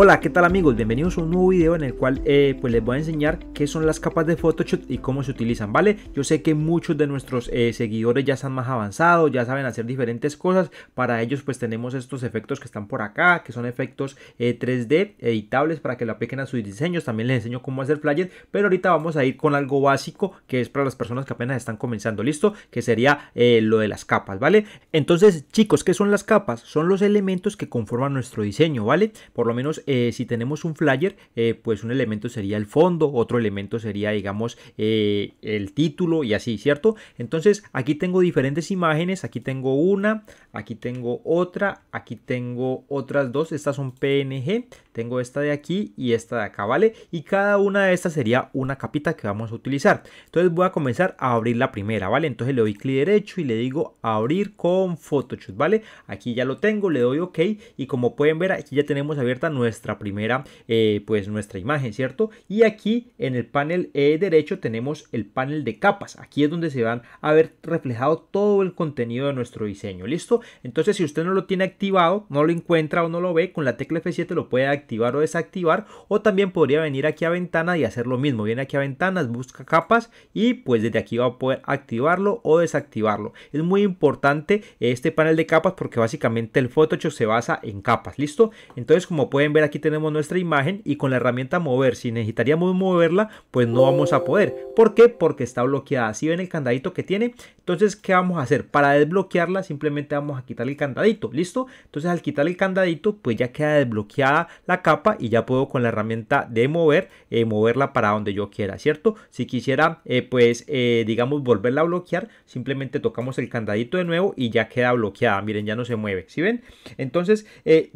Hola, ¿qué tal amigos? Bienvenidos a un nuevo video en el cual eh, pues les voy a enseñar qué son las capas de Photoshop y cómo se utilizan, ¿vale? Yo sé que muchos de nuestros eh, seguidores ya están más avanzados, ya saben hacer diferentes cosas, para ellos pues tenemos estos efectos que están por acá, que son efectos 3D eh, editables para que lo apliquen a sus diseños, también les enseño cómo hacer flyers, pero ahorita vamos a ir con algo básico que es para las personas que apenas están comenzando, ¿listo? Que sería lo de las capas, ¿vale? Entonces chicos, ¿qué son las capas? Son los elementos que conforman nuestro diseño, ¿vale? Por lo menos eh, si tenemos un flyer, eh, pues un elemento sería el fondo, otro elemento sería, digamos, eh, el título y así, ¿cierto? Entonces, aquí tengo diferentes imágenes, aquí tengo una, aquí tengo otra, aquí tengo otras dos, estas son PNG, tengo esta de aquí y esta de acá, ¿vale? Y cada una de estas sería una capita que vamos a utilizar. Entonces voy a comenzar a abrir la primera, ¿vale? Entonces le doy clic derecho y le digo abrir con Photoshop, ¿vale? Aquí ya lo tengo, le doy OK y como pueden ver aquí ya tenemos abierta nueva nuestra primera, eh, pues nuestra imagen, ¿cierto? Y aquí en el panel eh, derecho tenemos el panel de capas. Aquí es donde se van a ver reflejado todo el contenido de nuestro diseño, ¿listo? Entonces si usted no lo tiene activado, no lo encuentra o no lo ve, con la tecla F7 lo puede activar o desactivar o también podría venir aquí a ventana y hacer lo mismo. Viene aquí a ventanas, busca capas y pues desde aquí va a poder activarlo o desactivarlo. Es muy importante eh, este panel de capas porque básicamente el Photoshop se basa en capas, ¿listo? Entonces como pueden ver aquí tenemos nuestra imagen y con la herramienta mover, si necesitaríamos moverla, pues no vamos a poder. ¿Por qué? Porque está bloqueada. Si ven el candadito que tiene, entonces ¿qué vamos a hacer? Para desbloquearla simplemente vamos a quitar el candadito, ¿listo? Entonces al quitar el candadito pues ya queda desbloqueada la capa y ya puedo con la herramienta de mover, eh, moverla para donde yo quiera, ¿cierto? Si quisiera eh, pues eh, digamos volverla a bloquear, simplemente tocamos el candadito de nuevo y ya queda bloqueada, miren ya no se mueve, ¿si ven? Entonces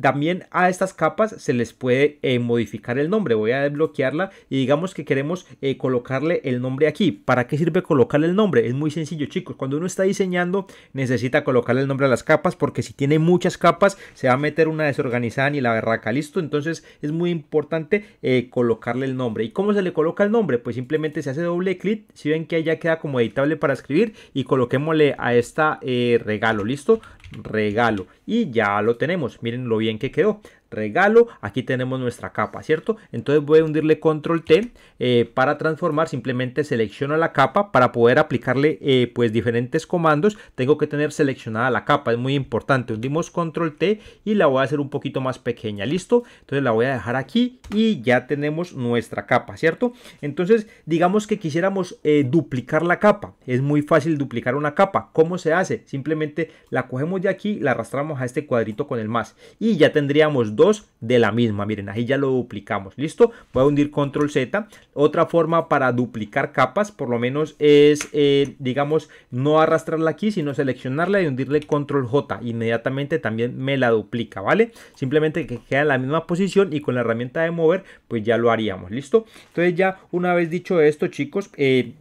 también a estas capas se les puede eh, modificar el nombre. Voy a desbloquearla y digamos que queremos eh, colocarle el nombre aquí. ¿Para qué sirve colocarle el nombre? Es muy sencillo, chicos. Cuando uno está diseñando, necesita colocarle el nombre a las capas porque si tiene muchas capas, se va a meter una desorganizada ni la barraca. Listo, entonces es muy importante eh, colocarle el nombre. ¿Y cómo se le coloca el nombre? Pues simplemente se hace doble clic. Si ven que ya queda como editable para escribir y coloquemosle a esta regalo. Listo, regalo. Y ya lo tenemos. Miren lo bien que quedó regalo, aquí tenemos nuestra capa, ¿cierto? Entonces voy a hundirle control T eh, para transformar, simplemente selecciono la capa para poder aplicarle eh, pues diferentes comandos, tengo que tener seleccionada la capa, es muy importante, hundimos control T y la voy a hacer un poquito más pequeña, ¿listo? Entonces la voy a dejar aquí y ya tenemos nuestra capa, ¿cierto? Entonces digamos que quisiéramos eh, duplicar la capa, es muy fácil duplicar una capa, ¿cómo se hace? Simplemente la cogemos de aquí, la arrastramos a este cuadrito con el más y ya tendríamos dos de la misma. Miren, ahí ya lo duplicamos. ¿Listo? Voy a hundir control Z. Otra forma para duplicar capas, por lo menos, es, eh, digamos, no arrastrarla aquí, sino seleccionarla y hundirle control J. Inmediatamente también me la duplica, ¿vale? Simplemente que queda en la misma posición y con la herramienta de mover, pues ya lo haríamos. ¿Listo? Entonces ya una vez dicho esto, chicos, eh,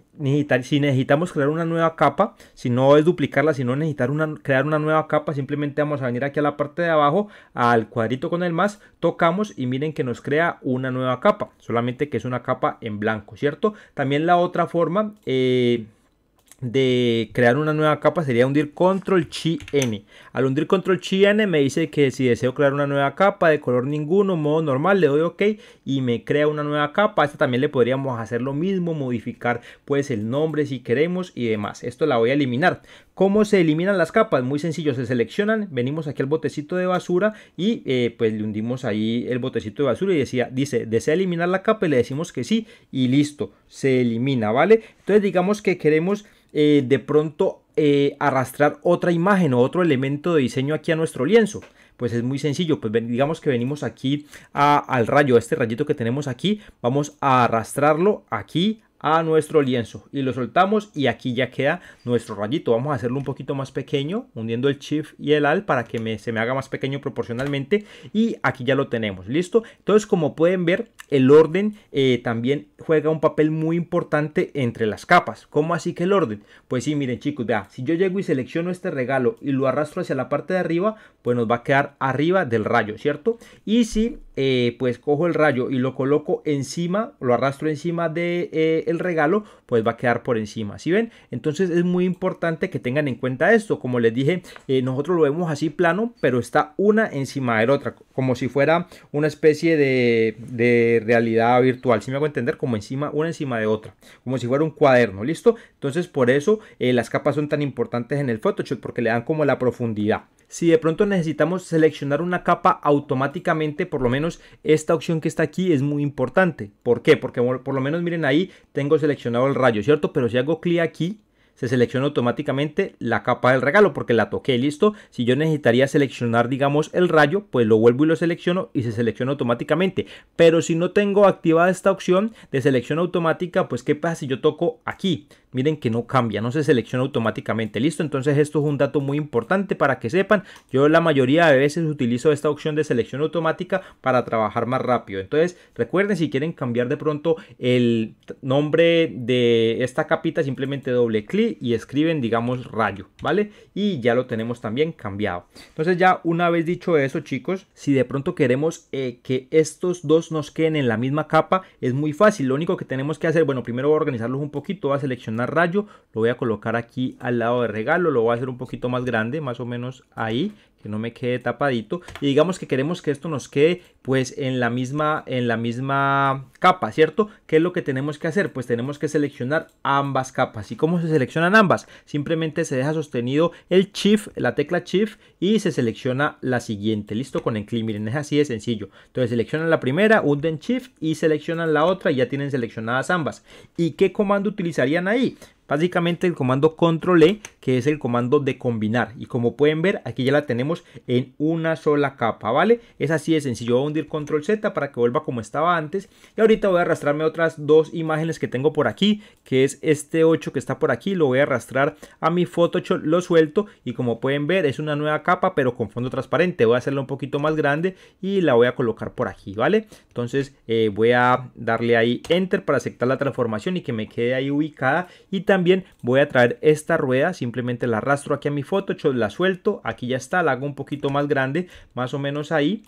si necesitamos crear una nueva capa, si no es duplicarla, sino necesitar una, crear una nueva capa, simplemente vamos a venir aquí a la parte de abajo, al cuadrito con el más, tocamos y miren que nos crea una nueva capa, solamente que es una capa en blanco, ¿cierto? También la otra forma... Eh, de crear una nueva capa sería hundir control chi n al hundir control chi n me dice que si deseo crear una nueva capa de color ninguno modo normal le doy ok y me crea una nueva capa esta también le podríamos hacer lo mismo modificar pues el nombre si queremos y demás esto la voy a eliminar ¿Cómo se eliminan las capas? Muy sencillo, se seleccionan, venimos aquí al botecito de basura y eh, pues le hundimos ahí el botecito de basura y decía, dice, ¿desea eliminar la capa? Y le decimos que sí y listo, se elimina, ¿vale? Entonces digamos que queremos eh, de pronto eh, arrastrar otra imagen o otro elemento de diseño aquí a nuestro lienzo? Pues es muy sencillo, pues digamos que venimos aquí al rayo, este rayito que tenemos aquí, vamos a arrastrarlo aquí a nuestro lienzo y lo soltamos y aquí ya queda nuestro rayito. Vamos a hacerlo un poquito más pequeño, hundiendo el Shift y el al para que se me haga más pequeño proporcionalmente y aquí ya lo tenemos, ¿listo? Entonces como pueden ver el orden eh, también juega un papel muy importante entre las capas. ¿Cómo así que el orden? Pues sí, miren chicos, vea, si yo llego y selecciono este regalo y lo arrastro hacia la parte de arriba, pues nos va a quedar arriba del rayo, ¿cierto? Y si eh, pues cojo el rayo y lo coloco encima, lo arrastro encima del de, eh, el regalo, pues va a quedar por encima, ¿sí ven? Entonces es muy importante que tengan en cuenta esto, como les dije, eh, nosotros lo vemos así plano, pero está una encima de la otra, como si fuera una especie de, realidad virtual, si ¿sí me hago entender, como encima, una encima de otra, como si fuera un cuaderno, ¿listo? Entonces por eso las capas son tan importantes en el Photoshop, porque le dan como la profundidad si de pronto necesitamos seleccionar una capa automáticamente, por lo menos esta opción que está aquí es muy importante. ¿Por qué? Porque por lo menos miren ahí tengo seleccionado el rayo, ¿cierto? Pero si hago clic aquí, se selecciona automáticamente la capa del regalo porque la toqué, listo. Si yo necesitaría seleccionar, digamos, el rayo, pues lo vuelvo y lo selecciono y se selecciona automáticamente. Pero si no tengo activada esta opción de selección automática, pues qué pasa si yo toco aquí. Miren que no cambia, no se selecciona automáticamente, listo. Entonces esto es un dato muy importante para que sepan. Yo la mayoría de veces utilizo esta opción de selección automática para trabajar más rápido. Entonces recuerden si quieren cambiar de pronto el nombre de esta capita, simplemente doble clic y escriben, digamos, rayo, ¿vale? Y ya lo tenemos también cambiado. Entonces ya una vez dicho eso, chicos, si de pronto queremos eh, que estos dos nos queden en la misma capa, es muy fácil. Lo único que tenemos que hacer, bueno, primero voy a organizarlos un poquito, voy a seleccionar rayo, lo voy a colocar aquí al lado de regalo, lo voy a hacer un poquito más grande, más o menos ahí que no me quede tapadito y digamos que queremos que esto nos quede pues en la misma en la misma capa cierto qué es lo que tenemos que hacer pues tenemos que seleccionar ambas capas y cómo se seleccionan ambas simplemente se deja sostenido el shift la tecla shift y se selecciona la siguiente listo con el clic miren es así de sencillo entonces seleccionan la primera hunden shift y seleccionan la otra y ya tienen seleccionadas ambas y qué comando utilizarían ahí Básicamente el comando control E, que es el comando de combinar. Y como pueden ver, aquí ya la tenemos en una sola capa, ¿vale? Es así de sencillo. Voy a hundir control Z para que vuelva como estaba antes. Y ahorita voy a arrastrarme otras dos imágenes que tengo por aquí, que es este 8 que está por aquí. Lo voy a arrastrar a mi Photoshop, lo suelto. Y como pueden ver, es una nueva capa, pero con fondo transparente. Voy a hacerla un poquito más grande y la voy a colocar por aquí, ¿vale? Entonces eh, voy a darle ahí Enter para aceptar la transformación y que me quede ahí ubicada. Y también voy a traer esta rueda, simplemente la arrastro aquí a mi foto, la suelto, aquí ya está, la hago un poquito más grande, más o menos ahí,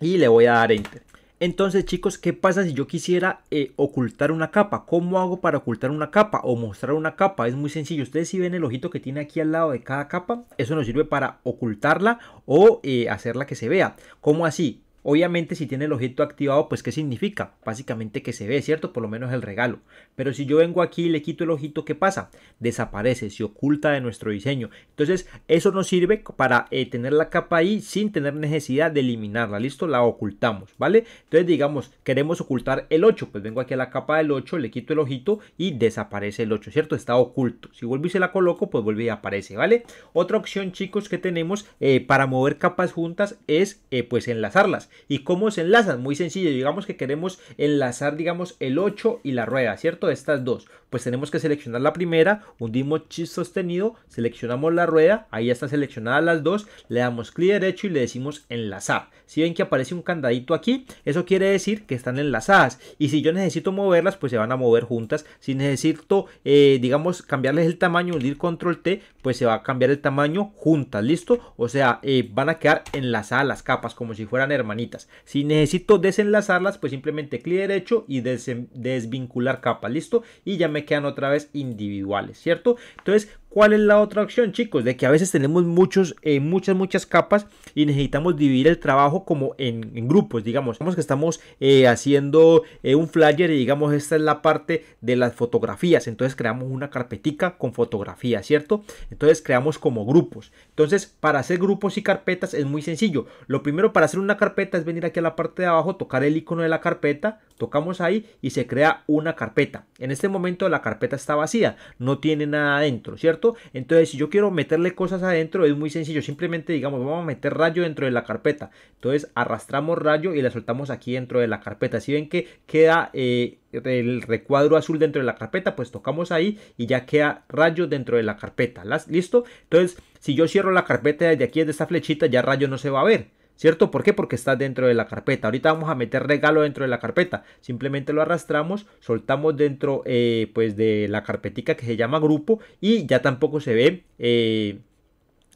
y le voy a dar Enter. Entonces chicos, ¿qué pasa si yo quisiera eh, ocultar una capa? ¿Cómo hago para ocultar una capa o mostrar una capa? Es muy sencillo. Ustedes si ven el ojito que tiene aquí al lado de cada capa, eso nos sirve para ocultarla o eh, hacerla que se vea. como así? Obviamente si tiene el ojito activado, pues ¿qué significa? Básicamente que se ve, ¿cierto? Por lo menos el regalo. Pero si yo vengo aquí y le quito el ojito, ¿qué pasa? Desaparece, se oculta de nuestro diseño. Entonces eso nos sirve para eh, tener la capa ahí sin tener necesidad de eliminarla, ¿listo? La ocultamos, ¿vale? Entonces digamos, queremos ocultar el 8, pues vengo aquí a la capa del 8, le quito el ojito y desaparece el 8, ¿cierto? Está oculto. Si vuelvo y se la coloco, pues vuelve y aparece, ¿vale? Otra opción, chicos, que tenemos eh, para mover capas juntas es eh, pues enlazarlas. ¿Y cómo se enlazan? Muy sencillo, digamos que queremos enlazar, digamos, el 8 y la rueda, ¿cierto? Estas dos. Pues tenemos que seleccionar la primera, hundimos chis sostenido, seleccionamos la rueda, ahí ya están seleccionadas las dos, le damos clic derecho y le decimos enlazar. Si ven que aparece un candadito aquí, eso quiere decir que están enlazadas. Y si yo necesito moverlas, pues se van a mover juntas. Si necesito, eh, digamos, cambiarles el tamaño, hundir control T, pues se va a cambiar el tamaño juntas, ¿listo? O sea, eh, van a quedar enlazadas las capas como si fueran hermanitas si necesito desenlazarlas, pues simplemente clic derecho y desvincular capa, ¿listo? Y ya me quedan otra vez individuales, ¿cierto? Entonces, ¿Cuál es la otra opción, chicos? De que a veces tenemos muchos, eh, muchas, muchas capas y necesitamos dividir el trabajo como en, grupos, digamos. Digamos que estamos eh, haciendo eh, un flyer y digamos esta es la parte de las fotografías. Entonces creamos una carpetica con fotografías, ¿cierto? Entonces creamos como grupos. Entonces para hacer grupos y carpetas es muy sencillo. Lo primero para hacer una carpeta es venir aquí a la parte de abajo, tocar el icono de la carpeta, tocamos ahí y se crea una carpeta. En este momento la carpeta está vacía, no tiene nada adentro, ¿cierto? Entonces, si yo quiero meterle cosas adentro, es muy sencillo. Simplemente digamos, vamos a meter rayo dentro de la carpeta. Entonces, arrastramos rayo y la soltamos aquí dentro de la carpeta. Si ven que queda eh, el recuadro azul dentro de la carpeta, pues tocamos ahí y ya queda rayo dentro de la carpeta. ¿Listo? Entonces, si yo cierro la carpeta desde aquí, desde esta flechita, ya rayo no se va a ver. ¿Cierto? ¿Por qué? Porque está dentro de la carpeta. Ahorita vamos a meter regalo dentro de la carpeta. Simplemente lo arrastramos, soltamos dentro eh, pues de la carpetica que se llama grupo y ya tampoco se ve eh,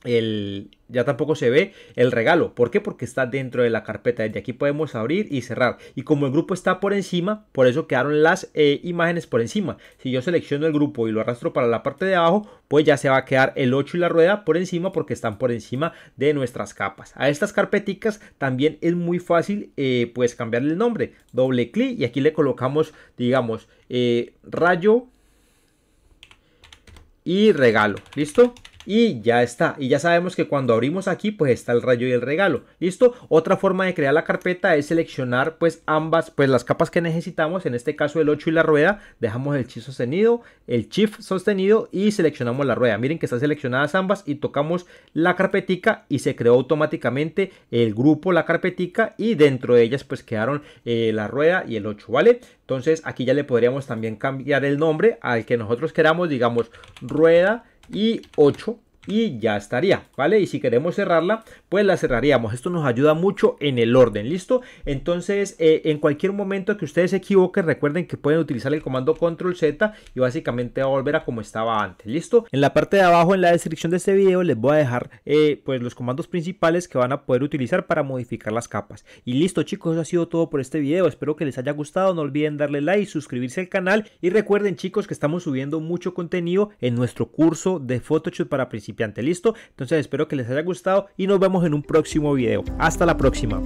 el, ya tampoco se ve el regalo. ¿Por qué? Porque está dentro de la carpeta. Desde aquí podemos abrir y cerrar. Y como el grupo está por encima, por eso quedaron las eh, imágenes por encima. Si yo selecciono el grupo y lo arrastro para la parte de abajo, pues ya se va a quedar el 8 y la rueda por encima porque están por encima de nuestras capas. A estas carpeticas también es muy fácil eh, pues cambiarle el nombre. Doble clic y aquí le colocamos, digamos, eh, rayo y regalo. ¿Listo? y ya está. Y ya sabemos que cuando abrimos aquí pues está el rayo y el regalo. ¿Listo? Otra forma de crear la carpeta es seleccionar pues ambas, pues las capas que necesitamos. En este caso el 8 y la rueda. Dejamos el shift sostenido, el shift sostenido y seleccionamos la rueda. Miren que están seleccionadas ambas y tocamos la carpetica y se creó automáticamente el grupo, la carpetica y dentro de ellas pues quedaron eh, la rueda y el 8, ¿vale? Entonces aquí ya le podríamos también cambiar el nombre al que nosotros queramos, digamos rueda y 8 y ya estaría, ¿vale? Y si queremos cerrarla, pues la cerraríamos. Esto nos ayuda mucho en el orden, ¿listo? Entonces, eh, en cualquier momento que ustedes se equivoquen, recuerden que pueden utilizar el comando control Z y básicamente va a volver a como estaba antes, ¿listo? En la parte de abajo, en la descripción de este video, les voy a dejar eh, pues los comandos principales que van a poder utilizar para modificar las capas. Y listo, chicos, eso ha sido todo por este video. Espero que les haya gustado. No olviden darle like, suscribirse al canal y recuerden, chicos, que estamos subiendo mucho contenido en nuestro curso de Photoshop para principiantes ¿listo? Entonces espero que les haya gustado y nos vemos en un próximo video. Hasta la próxima.